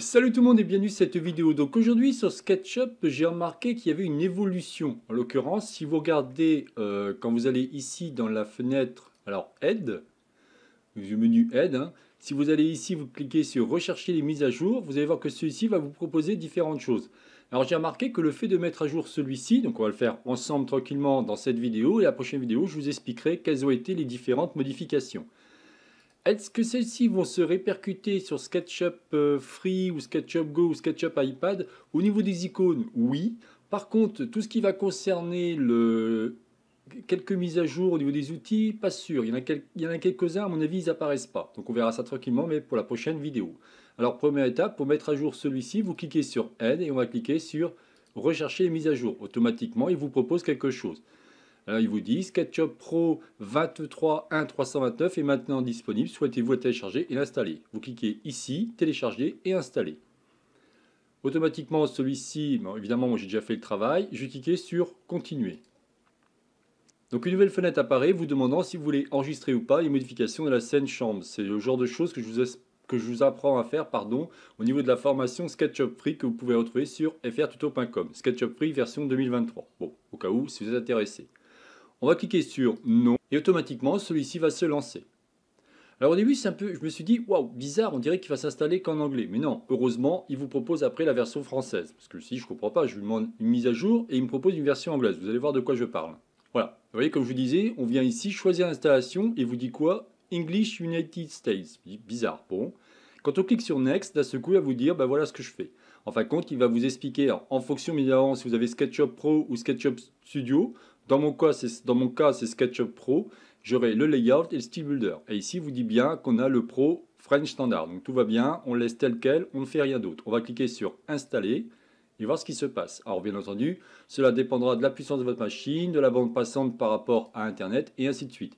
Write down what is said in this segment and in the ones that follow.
Salut tout le monde et bienvenue à cette vidéo. Donc aujourd'hui sur SketchUp, j'ai remarqué qu'il y avait une évolution. En l'occurrence, si vous regardez euh, quand vous allez ici dans la fenêtre, alors Aide, le menu Aide, hein, si vous allez ici, vous cliquez sur Rechercher les mises à jour, vous allez voir que celui-ci va vous proposer différentes choses. Alors j'ai remarqué que le fait de mettre à jour celui-ci, donc on va le faire ensemble tranquillement dans cette vidéo, et la prochaine vidéo, je vous expliquerai quelles ont été les différentes modifications. Est-ce que celles-ci vont se répercuter sur SketchUp euh, Free ou SketchUp Go ou SketchUp iPad Au niveau des icônes, oui. Par contre, tout ce qui va concerner quelques mises à jour au niveau des outils, pas sûr. Il y en a, a quelques-uns, à mon avis, ils n'apparaissent pas. Donc on verra ça tranquillement, mais pour la prochaine vidéo. Alors première étape, pour mettre à jour celui-ci, vous cliquez sur Aide et on va cliquer sur Rechercher les mises à jour. Automatiquement, il vous propose quelque chose. Alors euh, ils vous disent SketchUp Pro 23.1.329 est maintenant disponible. Souhaitez-vous le télécharger et l'installer Vous cliquez ici, télécharger et installer. Automatiquement, celui-ci, évidemment, moi j'ai déjà fait le travail, je vais cliquer sur continuer. Donc une nouvelle fenêtre apparaît vous demandant si vous voulez enregistrer ou pas les modifications de la scène chambre. C'est le genre de choses que je vous que je vous apprends à faire pardon, au niveau de la formation SketchUp Free que vous pouvez retrouver sur frtuto.com, SketchUp Free version 2023. Bon, au cas où, si vous êtes intéressé. On va cliquer sur non et automatiquement celui-ci va se lancer. Alors au début, c'est un peu, je me suis dit, waouh, bizarre, on dirait qu'il va s'installer qu'en anglais. Mais non, heureusement, il vous propose après la version française. Parce que si je ne comprends pas, je lui demande une mise à jour et il me propose une version anglaise. Vous allez voir de quoi je parle. Voilà. Vous voyez, comme je vous disais, on vient ici choisir l'installation et vous dit quoi English United States. Bizarre, bon. Quand on clique sur Next, d'un seul coup, il va vous dire, ben voilà ce que je fais. En fin de compte, il va vous expliquer, en fonction, évidemment, si vous avez SketchUp Pro ou SketchUp Studio, dans mon cas, c'est, SketchUp Pro. J'aurai le layout et le style builder. Et ici, vous dit bien qu'on a le Pro French Standard. Donc tout va bien, on laisse tel quel, on ne fait rien d'autre. On va cliquer sur installer et voir ce qui se passe. Alors bien entendu, cela dépendra de la puissance de votre machine, de la bande passante par rapport à Internet et ainsi de suite.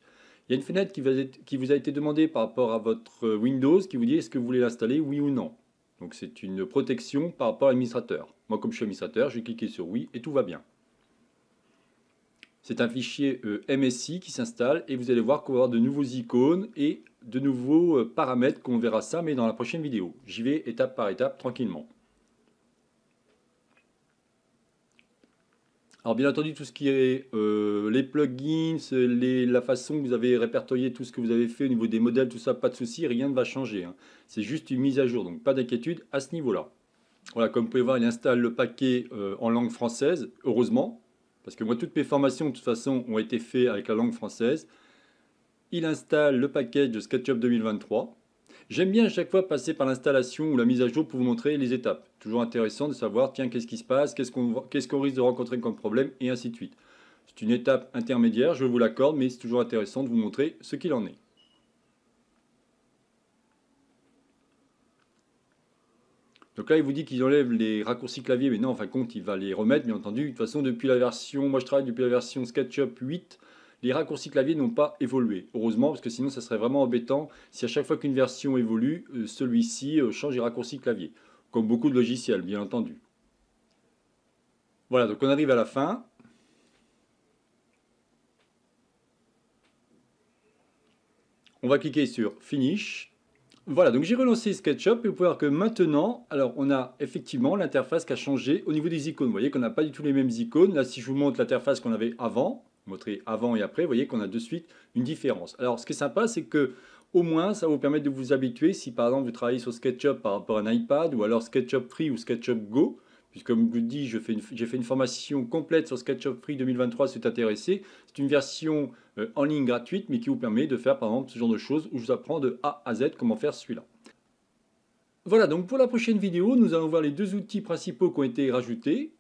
Il y a une fenêtre qui, vous a été demandée par rapport à votre Windows qui vous dit est-ce que vous voulez l'installer, oui ou non. Donc c'est une protection par rapport à l'administrateur. Moi comme je suis administrateur, je vais cliquer sur oui et tout va bien. C'est un fichier euh, MSI qui s'installe et vous allez voir qu'on va avoir de nouveaux icônes et de nouveaux euh, paramètres qu'on verra ça, mais dans la prochaine vidéo. J'y vais étape par étape, tranquillement. Alors bien entendu, tout ce qui est euh, les plugins, la façon que vous avez répertorié tout ce que vous avez fait au niveau des modèles, tout ça, pas de souci, rien ne va changer. Hein. C'est juste une mise à jour, donc pas d'inquiétude à ce niveau-là. Voilà, comme vous pouvez voir, il installe le paquet en langue française, heureusement, parce que moi, toutes mes formations, de toute façon, ont été faites avec la langue française. Il installe le package de SketchUp 2023. J'aime bien à chaque fois passer par l'installation ou la mise à jour pour vous montrer les étapes. Toujours intéressant de savoir, tiens, qu'est-ce qui se passe, qu'est-ce qu'on risque de rencontrer comme problème, et ainsi de suite. C'est une étape intermédiaire, je vous l'accorde, mais c'est toujours intéressant de vous montrer ce qu'il en est. Donc là, il vous dit qu'ils enlèvent les raccourcis clavier, mais non, en fin de compte, il va les remettre, bien entendu. De toute façon, depuis la version, moi je travaille depuis la version SketchUp 8, les raccourcis clavier n'ont pas évolué. Heureusement, parce que sinon, ça serait vraiment embêtant si à chaque fois qu'une version évolue, euh, celui-ci euh, change les raccourcis clavier. Comme beaucoup de logiciels, bien entendu. Voilà, donc on arrive à la fin. On va cliquer sur Finish. Voilà, donc j'ai relancé SketchUp et vous pouvez voir que maintenant, alors on a effectivement l'interface qui a changé au niveau des icônes. Vous voyez qu'on n'a pas du tout les mêmes icônes. Là, si je vous montre l'interface qu'on avait avant, montrer avant et après, vous voyez qu'on a de suite une différence. Alors, ce qui est sympa, c'est que au moins, ça va vous permettre de vous habituer. Si par exemple, vous travaillez sur SketchUp par rapport à un iPad ou alors SketchUp Free ou SketchUp Go, Puisque, comme je le dis, j'ai fait, une formation complète sur SketchUp Free 2023 si vous êtes intéressé. C'est une version euh, en ligne gratuite, mais qui vous permet de faire, par exemple, ce genre de choses où je vous apprends de A à Z comment faire celui-là. Voilà, donc pour la prochaine vidéo, nous allons voir les deux outils principaux qui ont été rajoutés.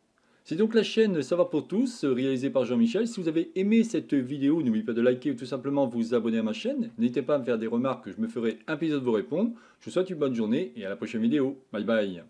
C'est donc la chaîne Savoir pour tous, euh, réalisée par Jean-Michel. Si vous avez aimé cette vidéo, n'oubliez pas de liker ou tout simplement vous abonner à ma chaîne. N'hésitez pas à me faire des remarques, je me ferai un plaisir de vous répondre. Je vous souhaite une bonne journée et à la prochaine vidéo. Bye bye